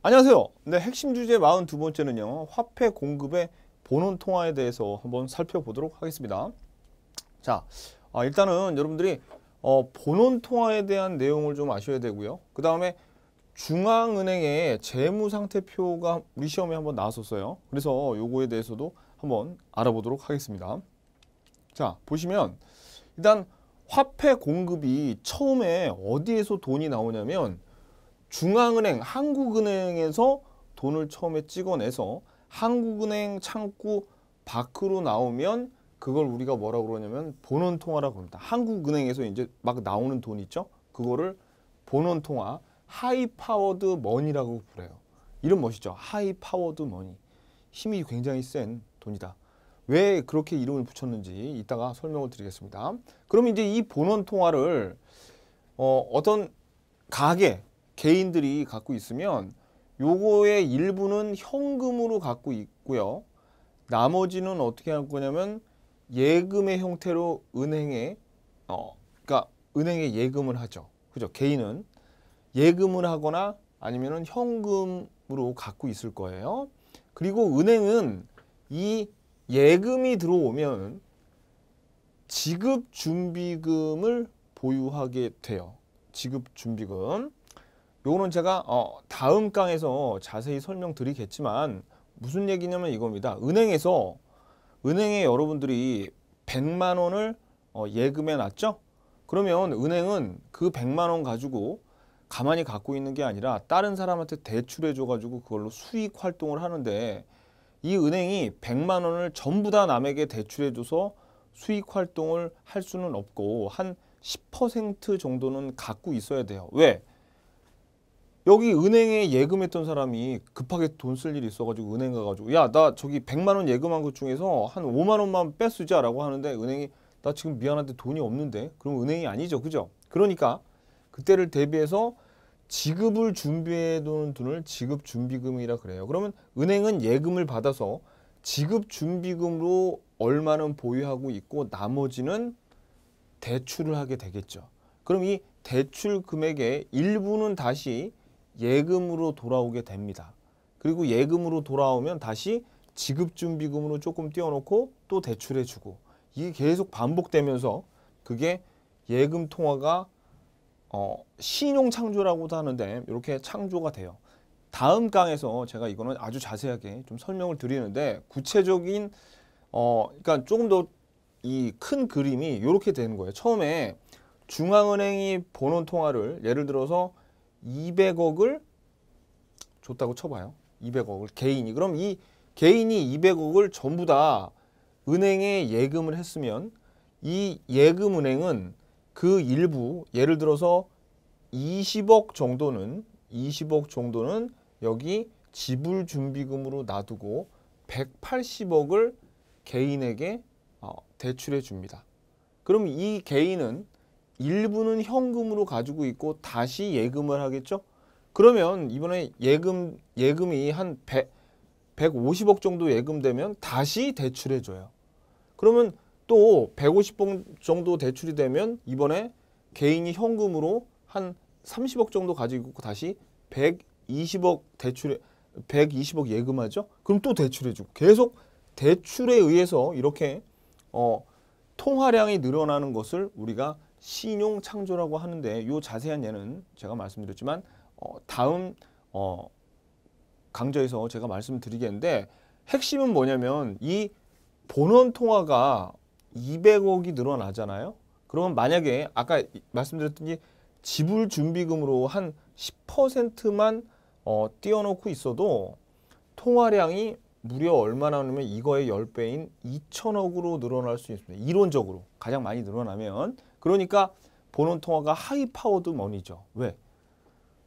안녕하세요. 네, 핵심 주제 42번째는요. 화폐 공급의 본원 통화에 대해서 한번 살펴보도록 하겠습니다. 자, 아, 일단은 여러분들이 어, 본원 통화에 대한 내용을 좀 아셔야 되고요. 그 다음에 중앙은행의 재무상태표가 우리 시험에 한번 나왔었어요. 그래서 요거에 대해서도 한번 알아보도록 하겠습니다. 자, 보시면 일단 화폐 공급이 처음에 어디에서 돈이 나오냐면 중앙은행 한국은행에서 돈을 처음에 찍어내서 한국은행 창구 밖으로 나오면 그걸 우리가 뭐라고 그러냐면 본원 통화라고 합니다. 한국은행에서 이제 막 나오는 돈 있죠? 그거를 본원 통화 하이 파워드 머니라고 불러요 이름 멋있죠? 하이 파워드 머니. 힘이 굉장히 센 돈이다. 왜 그렇게 이름을 붙였는지 이따가 설명을 드리겠습니다. 그럼 이제 이 본원 통화를 어, 어떤 가게 개인들이 갖고 있으면 요거의 일부는 현금으로 갖고 있고요. 나머지는 어떻게 할 거냐면 예금의 형태로 은행에 어 그러니까 은행에 예금을 하죠. 그죠? 개인은 예금을 하거나 아니면은 현금으로 갖고 있을 거예요. 그리고 은행은 이 예금이 들어오면 지급 준비금을 보유하게 돼요. 지급 준비금. 요거는 제가 어, 다음 강에서 자세히 설명드리겠지만 무슨 얘기냐면 이겁니다. 은행에서 은행에 여러분들이 100만 원을 어, 예금해 놨죠? 그러면 은행은 그 100만 원 가지고 가만히 갖고 있는 게 아니라 다른 사람한테 대출해 줘 가지고 그걸로 수익 활동을 하는데 이 은행이 100만 원을 전부 다 남에게 대출해 줘서 수익 활동을 할 수는 없고 한 10% 정도는 갖고 있어야 돼요. 왜? 여기 은행에 예금했던 사람이 급하게 돈 쓸 일이 있어가지고 은행 가가지고 야 나 저기 100만 원 예금한 것 중에서 한 5만 원만 뺏쓰자라고 하는데 은행이 나 지금 미안한데 돈이 없는데 그럼 은행이 아니죠 그죠? 그러니까 그때를 대비해서 지급을 준비해 놓은 돈을 지급 준비금이라 그래요. 그러면 은행은 예금을 받아서 지급 준비금으로 얼마는 보유하고 있고 나머지는 대출을 하게 되겠죠. 그럼 이 대출 금액의 일부는 다시 예금으로 돌아오게 됩니다. 그리고 예금으로 돌아오면 다시 지급준비금으로 조금 띄워놓고 또 대출해주고 이게 계속 반복되면서 그게 예금 통화가 어, 신용 창조라고도 하는데 이렇게 창조가 돼요. 다음 강에서 제가 이거는 아주 자세하게 좀 설명을 드리는데 구체적인 어 그러니까 조금 더 이 큰 그림이 이렇게 되는 거예요. 처음에 중앙은행이 본원 통화를 예를 들어서 200억을 줬다고 쳐봐요. 200억을 개인이. 그럼 이 개인이 200억을 전부 다 은행에 예금을 했으면 이 예금은행은 그 일부 예를 들어서 20억 정도는 20억 정도는 여기 지불 준비금으로 놔두고 180억을 개인에게 어, 대출해 줍니다. 그럼 이 개인은 일부는 현금으로 가지고 있고 다시 예금을 하겠죠? 그러면 이번에 예금 예금이 한 100, 150억 정도 예금되면 다시 대출해 줘요. 그러면 또 150억 정도 대출이 되면 이번에 개인이 현금으로 한 30억 정도 가지고 있고 다시 120억 대출 120억 예금하죠. 그럼 또 대출해 주고 계속 대출에 의해서 이렇게 어 통화량이 늘어나는 것을 우리가 신용 창조라고 하는데 요 자세한 예는 제가 말씀드렸지만 어, 다음 어, 강좌에서 제가 말씀드리겠는데 핵심은 뭐냐면 이 본원 통화가 200억이 늘어나잖아요. 그러면 만약에 아까 말씀드렸듯이 지불 준비금으로 한 10%만 어, 띄워놓고 있어도 통화량이 무려 얼마나 하면 이거의 10배인 2천억으로 늘어날 수 있습니다. 이론적으로 가장 많이 늘어나면 그러니까 보는 통화가 하이 파워드 머니죠. 왜?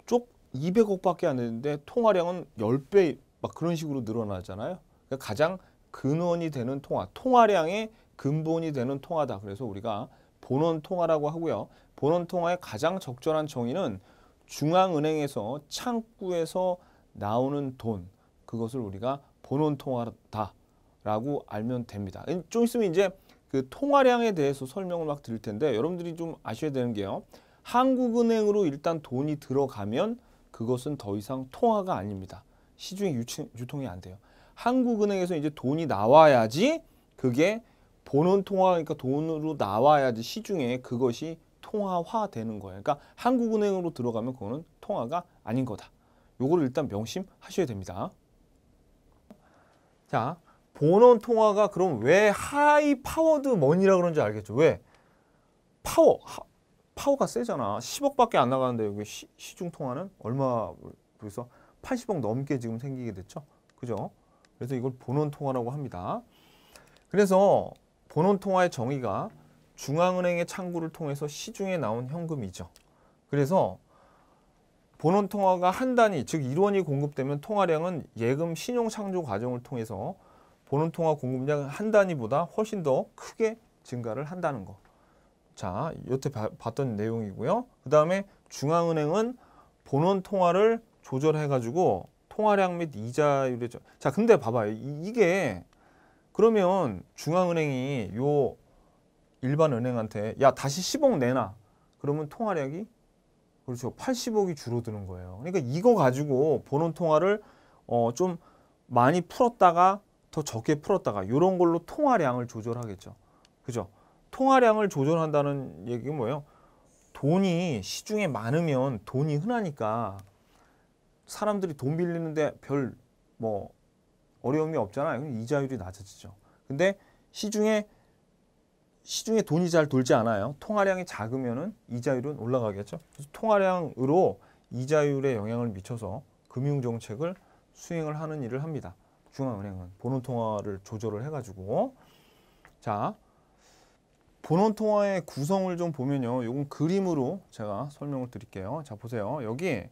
쪽 200억밖에 안 되는데 통화량은 10배 막 그런 식으로 늘어나잖아요. 그러니까 가장 근원이 되는 통화, 통화량의 근본이 되는 통화다. 그래서 우리가 본원 통화라고 하고요. 본원 통화의 가장 적절한 정의는 중앙은행에서 창구에서 나오는 돈, 그것을 우리가 본원 통화다라고 알면 됩니다. 좀 있으면 이제 그 통화량에 대해서 설명을 막 드릴 텐데 여러분들이 좀 아셔야 되는 게요. 한국은행으로 일단 돈이 들어가면 그것은 더 이상 통화가 아닙니다. 시중에 유치, 유통이 안 돼요. 한국은행에서 이제 돈이 나와야지 그게 보는 통화 그니까 돈으로 나와야지 시중에 그것이 통화화되는 거예요. 그러니까 한국은행으로 들어가면 그거는 통화가 아닌 거다. 요거를 일단 명심하셔야 됩니다. 자, 본원 통화가 그럼 왜 하이 파워드 먼이라 그런지 알겠죠? 왜? 파워, 하, 파워가 세잖아. 10억밖에 안 나가는데 여기 시, 시중 통화는 얼마, 벌써 80억 넘게 지금 생기게 됐죠? 그죠? 그래서 이걸 본원 통화라고 합니다. 그래서 본원 통화의 정의가 중앙은행의 창구를 통해서 시중에 나온 현금이죠. 그래서 본원 통화가 한 단위, 즉 1원이 공급되면 통화량은 예금 신용 창조 과정을 통해서 보는 통화 공급량 한 단위보다 훨씬 더 크게 증가를 한다는 거. 자, 여태 바, 봤던 내용이고요. 그 다음에 중앙은행은 본원 통화를 조절해가지고 통화량 및 이자율의 자, 근데 봐봐요. 이, 게 그러면 중앙은행이 요 일반 은행한테 야 다시 10억 내놔. 그러면 통화량이 그렇죠. 80억이 줄어드는 거예요. 그러니까 이거 가지고 본원 통화를 어, 좀 많이 풀었다가 더 적게 풀었다가 이런 걸로 통화량을 조절하겠죠. 그죠? 통화량을 조절한다는 얘기가 뭐예요? 돈이 시중에 많으면 돈이 흔하니까 사람들이 돈 빌리는데 별 뭐 어려움이 없잖아요. 이자율이 낮아지죠. 근데 시중에 시중에 돈이 잘 돌지 않아요. 통화량이 작으면은 이자율은 올라가겠죠. 그래서 통화량으로 이자율에 영향을 미쳐서 금융 정책을 수행을 하는 일을 합니다. 중앙은행은 본원 통화를 조절을 해가지고 자 본원 통화의 구성을 좀 보면요. 요건 그림으로 제가 설명을 드릴게요. 자 보세요. 여기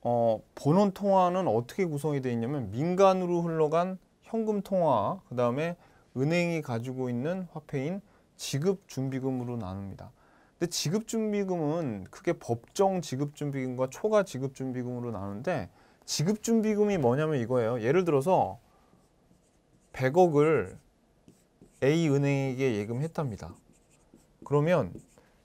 어, 본원 통화는 어떻게 구성이 되어 있냐면 민간으로 흘러간 현금 통화 그 다음에 은행이 가지고 있는 화폐인 지급준비금으로 나눕니다. 근데 지급준비금은 크게 법정 지급준비금과 초과 지급준비금으로 나누는데 지급준비금이 뭐냐면 이거예요. 예를 들어서 100억을 A 은행에게 예금했답니다. 그러면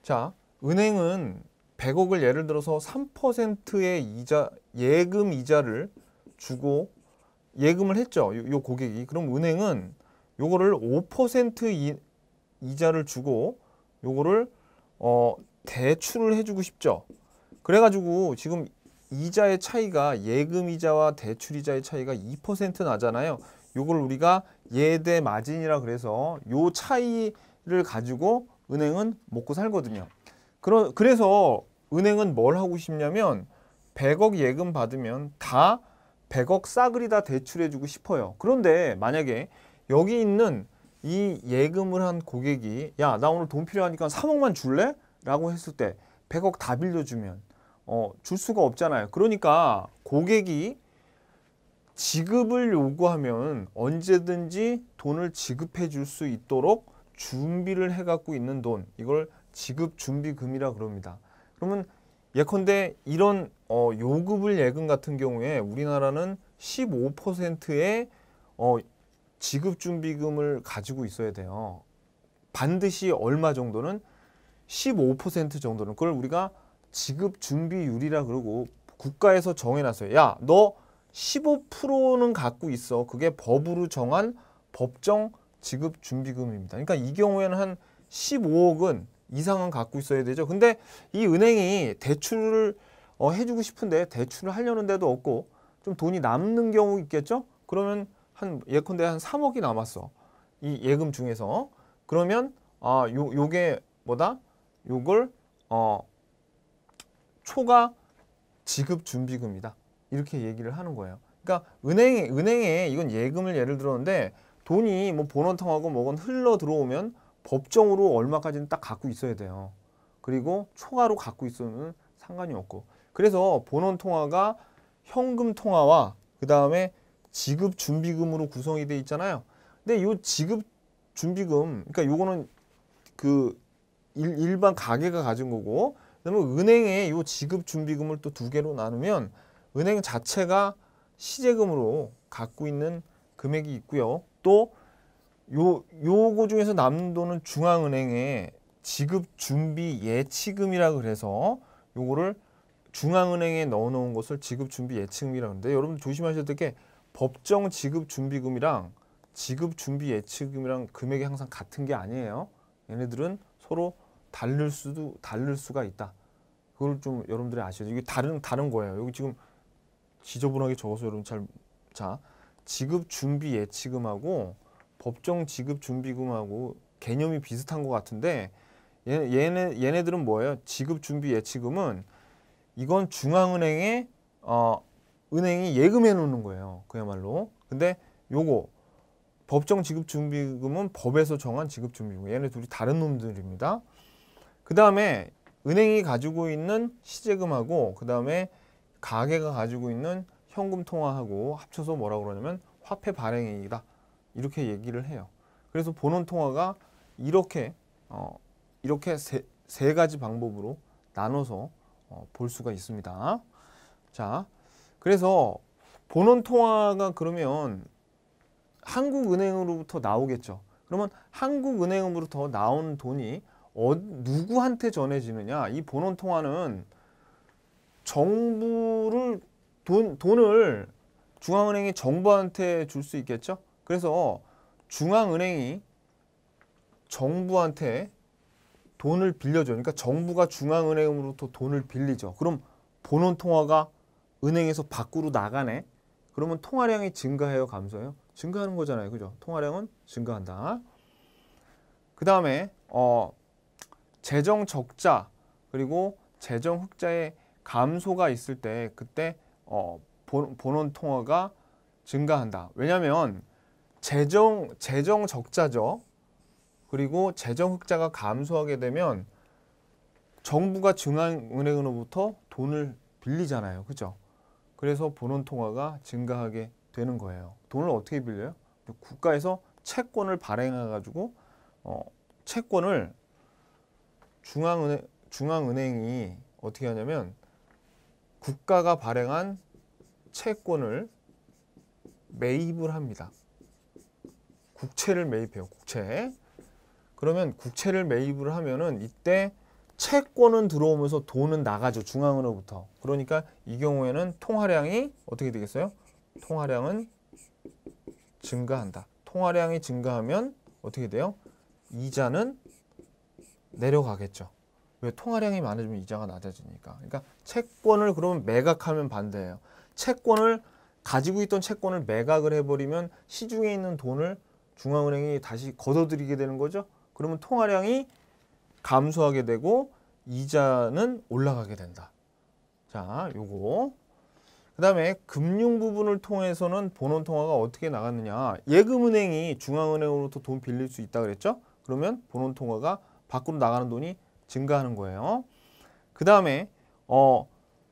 자 은행은 100억을 예를 들어서 3%의 이자 예금 이자를 주고 예금을 했죠. 요, 요 고객이 그럼 은행은 요거를 5% 이, 자를 주고 요거를 어, 대출을 해주고 싶죠. 그래가지고 지금 이자의 차이가 예금 이자와 대출 이자의 차이가 2% 나잖아요. 요걸 우리가 예대 마진이라 그래서 요 차이를 가지고 은행은 먹고 살거든요. 그러, 그래서 은행은 뭘 하고 싶냐면 100억 예금 받으면 다 100억 싸그리 다 대출해주고 싶어요. 그런데 만약에 여기 있는 이 예금을 한 고객이 야 나 오늘 돈 필요하니까 3억만 줄래? 라고 했을 때 100억 다 빌려주면 어, 줄 수가 없잖아요. 그러니까 고객이 지급을 요구하면 언제든지 돈을 지급해 줄 수 있도록 준비를 해갖고 있는 돈 이걸 지급 준비금이라 그럽니다. 그러면 예컨대 이런 어, 요구불 예금 같은 경우에 우리나라는 15%의 어, 지급 준비금을 가지고 있어야 돼요. 반드시 얼마 정도는 15% 정도는 그걸 우리가 지급 준비율이라 그러고 국가에서 정해놨어요. 야, 너 15%는 갖고 있어. 그게 법으로 정한 법정 지급 준비금입니다. 그러니까 이 경우에는 한 15억은 이상은 갖고 있어야 되죠. 근데 이 은행이 대출을 어, 해주고 싶은데 대출을 하려는 데도 없고 좀 돈이 남는 경우 있겠죠? 그러면 한 예컨대 한 3억이 남았어. 이 예금 중에서. 그러면 아, 요 요게 뭐다? 요걸 어 초과 지급 준비금이다. 이렇게 얘기를 하는 거예요. 그러니까 은행에 은행에 이건 예금을 예를 들었는데 돈이 뭐 본원통하고 뭐건 흘러 들어오면 법정으로 얼마까지는 딱 갖고 있어야 돼요. 그리고 초과로 갖고 있으면 상관이 없고. 그래서 본원통화가 현금통화와 그 다음에 지급준비금으로 구성이 돼 있잖아요. 근데 이 지급준비금, 그러니까 요거는 그 일, 일반 가게가 가진 거고 그러면 은행에 이 지급 준비금을 또 두 개로 나누면 은행 자체가 시제금으로 갖고 있는 금액이 있고요. 또 요, 요거 중에서 남는 돈은 중앙은행에 지급 준비 예치금이라 그래서 요거를 중앙은행에 넣어놓은 것을 지급 준비 예치금이라고 하는데 여러분 조심하셔야 될 게 법정 지급 준비금이랑 지급 준비 예치금이랑 금액이 항상 같은 게 아니에요. 얘네들은 서로 다를 수도 다를 수가 있다. 그걸 좀 여러분들이 아셔야 돼요. 이게 다른 다른 거예요. 여기 지금 지저분하게 적어서 여러분 잘 자, 지급 준비 예치금하고 법정 지급 준비금하고 개념이 비슷한 것 같은데 얘, 네 얘네들은 뭐예요? 지급 준비 예치금은 이건 중앙은행에 어 은행이 예금해 놓는 거예요. 그야말로. 근데 요거 법정 지급 준비금은 법에서 정한 지급 준비금. 얘네 둘이 다른 놈들입니다. 그 다음에 은행이 가지고 있는 시제금하고 그 다음에 가게가 가지고 있는 현금 통화하고 합쳐서 뭐라고 그러냐면 화폐 발행액이다 이렇게 얘기를 해요. 그래서 본원 통화가 이렇게 어, 이렇게 세, 세 가지 방법으로 나눠서 어, 볼 수가 있습니다. 자, 그래서 본원 통화가 그러면 한국은행으로부터 나오겠죠. 그러면 한국은행으로부터 나온 돈이 어, 누구한테 전해지느냐? 이 본원 통화는 정부를 돈, 돈을 중앙은행이 정부한테 줄 수 있겠죠? 그래서 중앙은행이 정부한테 돈을 빌려줘. 그러니까 정부가 중앙은행으로부터 돈을 빌리죠. 그럼 본원 통화가 은행에서 밖으로 나가네. 그러면 통화량이 증가해요, 감소해요? 증가하는 거잖아요. 그죠? 통화량은 증가한다. 그 다음에 어, 재정 적자 그리고 재정 흑자의 감소가 있을 때 그때 어, 본원 통화가 증가한다. 왜냐하면 재정 재정 적자죠. 그리고 재정 흑자가 감소하게 되면 정부가 중앙은행으로부터 돈을 빌리잖아요. 그죠? 그래서 본원 통화가 증가하게 되는 거예요. 돈을 어떻게 빌려요? 국가에서 채권을 발행해 가지고 어, 채권을 중앙은행, 중앙은행이 어떻게 하냐면 국가가 발행한 채권을 매입을 합니다. 국채를 매입해요. 국채. 그러면 국채를 매입을 하면은 이때 채권은 들어오면서 돈은 나가죠. 중앙으로부터. 그러니까 이 경우에는 통화량이 어떻게 되겠어요? 통화량은 증가한다. 통화량이 증가하면 어떻게 돼요? 이자는 내려가겠죠. 왜 통화량이 많아지면 이자가 낮아지니까. 그러니까 채권을 그러면 매각하면 반대예요. 채권을 가지고 있던 채권을 매각을 해버리면 시중에 있는 돈을 중앙은행이 다시 걷어들이게 되는 거죠. 그러면 통화량이 감소하게 되고 이자는 올라가게 된다. 자, 요거. 그 다음에 금융 부분을 통해서는 본원 통화가 어떻게 나갔느냐. 예금은행이 중앙은행으로부터 돈 빌릴 수 있다 그랬죠? 그러면 본원 통화가 밖으로 나가는 돈이 증가하는 거예요. 그 다음에 어,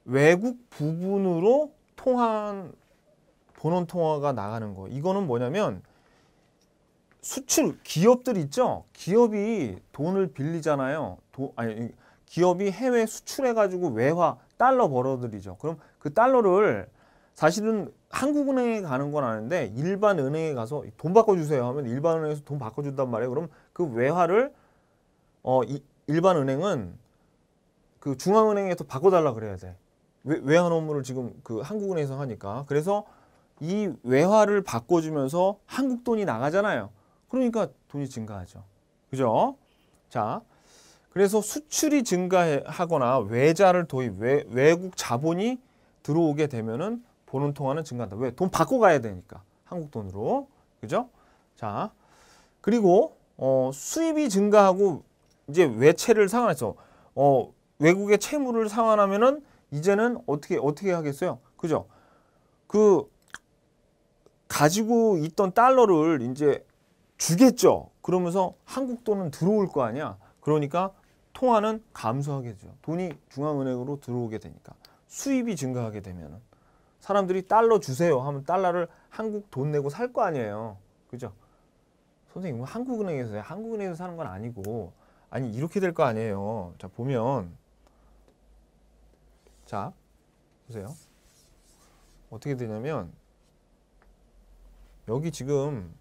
외국 부분으로 통한 본원 통화가 나가는 거. 이거는 뭐냐면 수출 기업들 있죠. 기업이 돈을 빌리잖아요. 도, 아니 기업이 해외 수출해 가지고 외화 달러 벌어들이죠. 그럼 그 달러를 사실은 한국은행에 가는 건 아닌데 일반 은행에 가서 돈 바꿔주세요 하면 일반 은행에서 돈 바꿔준단 말이에요. 그럼 그 외화를 어, 이, 일반 은행은 그 중앙은행에서 바꿔달라 그래야 돼. 외, 외환 업무를 지금 그 한국은행에서 하니까. 그래서 이 외화를 바꿔주면서 한국 돈이 나가잖아요. 그러니까 돈이 증가하죠. 그죠? 자, 그래서 수출이 증가하거나 외자를 도입, 외, 외국 자본이 들어오게 되면은 보는 통화는 증가한다. 왜? 돈 바꿔 가야 되니까. 한국 돈으로. 그죠? 자, 그리고 어, 수입이 증가하고 이제 외채를 상환했서어 어, 외국의 채무를 상환하면은 이제는 어떻게 어떻게 하겠어요? 그죠? 그 가지고 있던 달러를 이제 주겠죠. 그러면서 한국 돈은 들어올 거 아니야. 그러니까 통화는 감소하겠죠. 돈이 중앙은행으로 들어오게 되니까 수입이 증가하게 되면 사람들이 달러 주세요 하면 달러를 한국 돈 내고 살 거 아니에요. 그죠? 선생님, 한국은행에서 한국은행에서 사는 건 아니고 아니 이렇게 될 거 아니에요. 자 보면 자 보세요. 어떻게 되냐면 여기 지금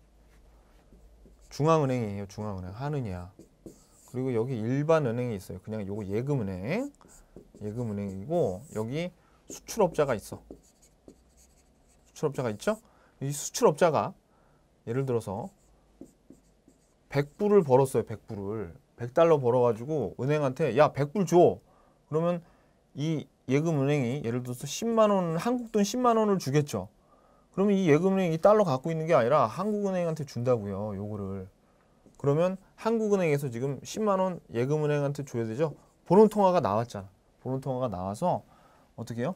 중앙은행이에요. 중앙은행 한은이 그리고 여기 일반 은행이 있어요. 그냥 요거 예금은행 예금은행이고 여기 수출업자가 있어. 수출업자가 있죠? 이 수출업자가 예를 들어서 100불을 벌었어요. 100불을. 100달러 벌어가지고 은행한테 야 100불 줘 그러면 이 예금은행이 예를 들어서 10만 원 한국 돈 10만 원을 주겠죠 그러면 이 예금은행이 달러 갖고 있는 게 아니라 한국은행한테 준다고요 요거를 그러면 한국은행에서 지금 10만 원 예금은행한테 줘야 되죠 보론통화가 나왔잖아 보론통화가 나와서 어떻게 해요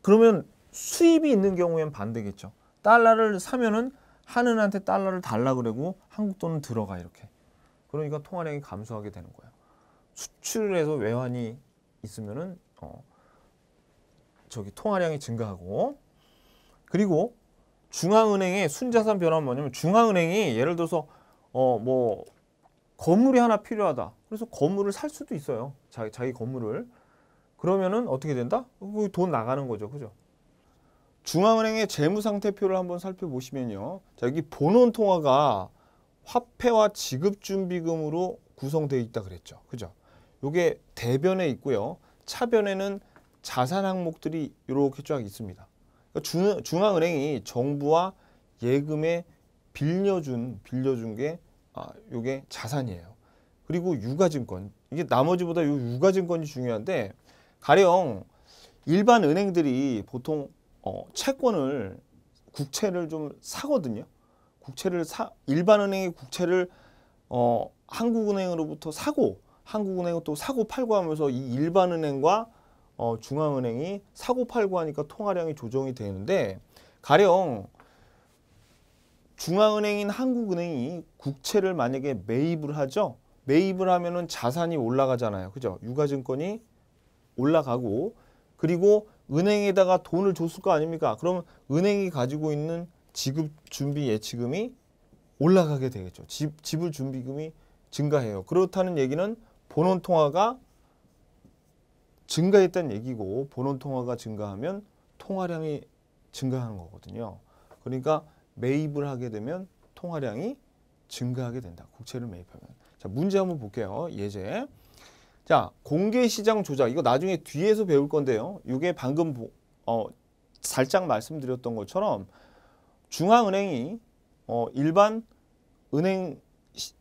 그러면 수입이 있는 경우엔 반대겠죠 달러를 사면은 한은한테 달러를 달라 그러고 한국 돈은 들어가 이렇게 그러니까 통화량이 감소하게 되는 거예요. 수출에서 외환이 있으면은 어 저기 통화량이 증가하고 그리고 중앙은행의 순자산 변화는 뭐냐면 중앙은행이 예를 들어서 어 뭐 건물이 하나 필요하다. 그래서 건물을 살 수도 있어요. 자기, 자기 건물을. 그러면은 어떻게 된다? 그 돈 나가는 거죠. 그죠? 중앙은행의 재무상태표를 한번 살펴보시면요. 자, 여기 본원 통화가 화폐와 지급 준비금으로 구성되어 있다 그랬죠. 그죠? 요게 대변에 있고요. 차변에는 자산 항목들이 이렇게 쫙 있습니다. 그러니까 중앙은행이 정부와 예금에 빌려준 빌려준 게 아, 요게 자산이에요. 그리고 유가증권. 이게 나머지보다 요 유가증권이 중요한데 가령 일반 은행들이 보통 어, 채권을 국채를 좀 사거든요. 국채를 사 일반 은행의 국채를 어 한국은행으로부터 사고 한국은행은 또 사고 팔고 하면서 이 일반 은행과 어 중앙은행이 사고 팔고 하니까 통화량이 조정이 되는데 가령 중앙은행인 한국은행이 국채를 만약에 매입을 하죠. 매입을 하면은 자산이 올라가잖아요. 그죠? 유가증권이 올라가고 그리고 은행에다가 돈을 줬을 거 아닙니까? 그럼 은행이 가지고 있는 지급 준비 예치금이 올라가게 되겠죠. 집, 지불 준비금이 증가해요. 그렇다는 얘기는 본원 통화가 증가했다는 얘기고 본원 통화가 증가하면 통화량이 증가하는 거거든요. 그러니까 매입을 하게 되면 통화량이 증가하게 된다. 국채를 매입하면. 자, 문제 한번 볼게요. 예제. 자, 공개시장 조작. 이거 나중에 뒤에서 배울 건데요. 이게 방금 어, 살짝 말씀드렸던 것처럼 중앙은행이 어, 일반 은행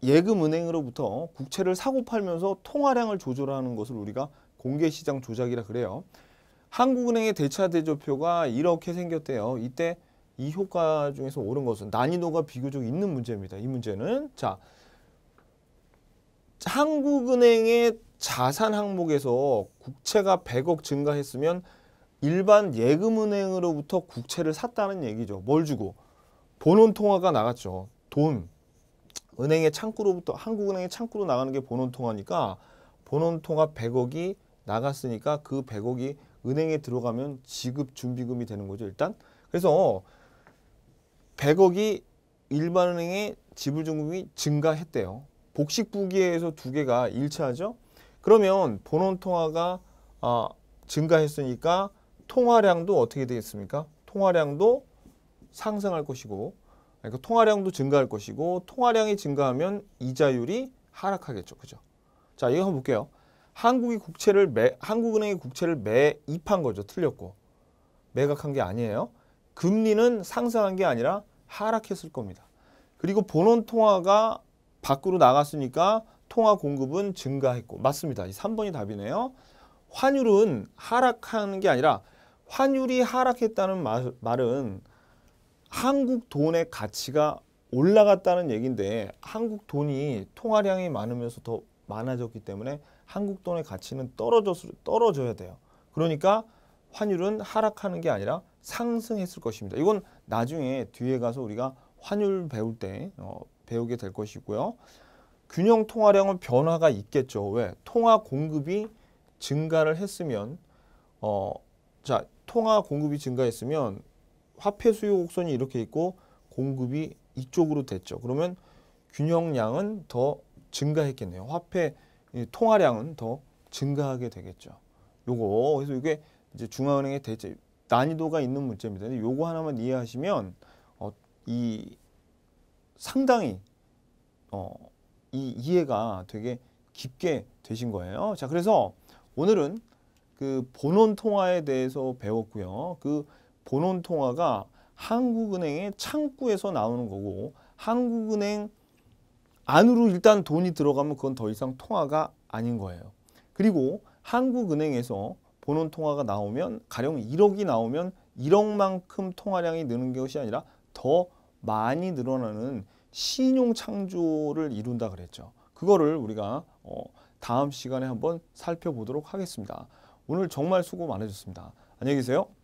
예금은행으로부터 국채를 사고 팔면서 통화량을 조절하는 것을 우리가 공개시장 조작이라 그래요. 한국은행의 대차 대조표가 이렇게 생겼대요. 이때 이 효과 중에서 옳은 것은 난이도가 비교적 있는 문제입니다. 이 문제는 자 한국은행의 자산 항목에서 국채가 100억 증가했으면 일반 예금은행으로부터 국채를 샀다는 얘기죠. 뭘 주고? 본원 통화가 나갔죠. 돈. 은행의 창구로부터 한국은행의 창구로 나가는 게 본원 통화니까 본원 통화 100억이 나갔으니까 그 100억이 은행에 들어가면 지급 준비금이 되는 거죠. 일단 그래서 100억이 일반은행의 지불증금이 증가했대요. 복식부기에서 두 개가 일치하죠. 그러면 본원 통화가 아, 증가했으니까 통화량도 어떻게 되겠습니까? 통화량도 상승할 것이고 그러니까 통화량도 증가할 것이고 통화량이 증가하면 이자율이 하락하겠죠. 그죠? 자, 이거 한번 볼게요. 한국이 국채를 매, 한국은행이 국채를 매입한 거죠. 틀렸고. 매각한 게 아니에요. 금리는 상승한 게 아니라 하락했을 겁니다. 그리고 본원 통화가 밖으로 나갔으니까 통화 공급은 증가했고 맞습니다. 이 3번이 답이네요. 환율은 하락한 게 아니라 환율이 하락했다는 말, 말은 한국 돈의 가치가 올라갔다는 얘기인데 한국 돈이 통화량이 많으면서 더 많아졌기 때문에 한국 돈의 가치는 떨어졌, 떨어져야 돼요. 그러니까 환율은 하락하는 게 아니라 상승했을 것입니다. 이건 나중에 뒤에 가서 우리가 환율 배울 때 어, 배우게 될 것이고요. 균형 통화량은 변화가 있겠죠. 왜? 통화 공급이 증가를 했으면 어, 자 통화 공급이 증가했으면 화폐 수요 곡선이 이렇게 있고 공급이 이쪽으로 됐죠. 그러면 균형량은 더 증가했겠네요. 화폐 통화량은 더 증가하게 되겠죠. 요거 그래서 이게 이제 중앙은행의 대체 난이도가 있는 문제입니다. 요거 하나만 이해하시면 어, 이 상당히 어, 이 이해가 되게 깊게 되신 거예요. 자, 그래서 오늘은 그 본원 통화에 대해서 배웠고요. 그 본원 통화가 한국은행의 창구에서 나오는 거고 한국은행 안으로 일단 돈이 들어가면 그건 더 이상 통화가 아닌 거예요. 그리고 한국은행에서 본원 통화가 나오면 가령 1억이 나오면 1억만큼 통화량이 느는 것이 아니라 더 많이 늘어나는 신용 창조를 이룬다 그랬죠. 그거를 우리가 어, 다음 시간에 한번 살펴보도록 하겠습니다. 오늘 정말 수고 많으셨습니다. 안녕히 계세요.